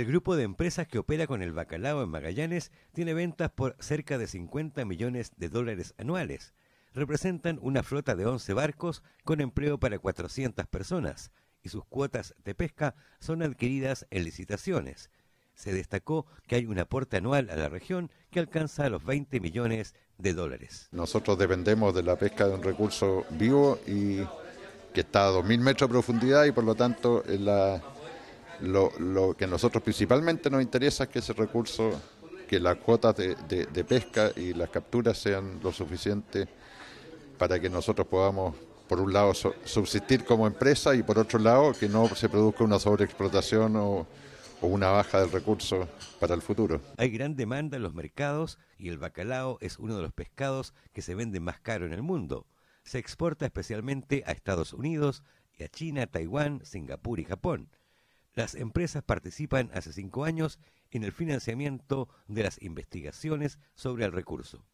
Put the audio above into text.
El grupo de empresas que opera con el bacalao en Magallanes tiene ventas por cerca de 50 millones de dólares anuales. Representan una flota de 11 barcos con empleo para 400 personas y sus cuotas de pesca son adquiridas en licitaciones. Se destacó que hay un aporte anual a la región que alcanza los 20 millones de dólares. Nosotros dependemos de la pesca de un recurso vivo y que está a 2.000 metros de profundidad y por lo tanto en la lo, que a nosotros principalmente nos interesa es que ese recurso, que las cuotas de, pesca y las capturas sean lo suficiente para que nosotros podamos, por un lado, subsistir como empresa y por otro lado, que no se produzca una sobreexplotación o, una baja del recurso para el futuro. Hay gran demanda en los mercados y el bacalao es uno de los pescados que se vende más caro en el mundo. Se exporta especialmente a Estados Unidos y a China, Taiwán, Singapur y Japón. Las empresas participan hace cinco años en el financiamiento de las investigaciones sobre el recurso.